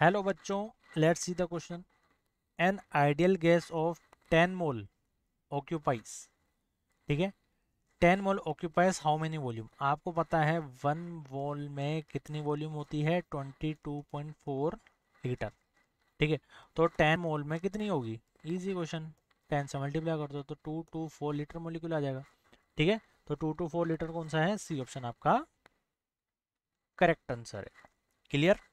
hello बच्चों let's see the question an ideal gas of ten mole occupies ठीक है ten mole occupies how many volume आपको पता है वन वोल में कितनी वॉल्यूम होती है twenty two point four litre ठीक है तो टेन मोल में कितनी होगी इजी क्वेश्चन टेन से मल्टीप्लाई कर दो तो two two four litre molecule आ जाएगा ठीक है तो टू टू फोर लीटर कौन सा है सी ऑप्शन आपका करेक्ट आंसर है क्लियर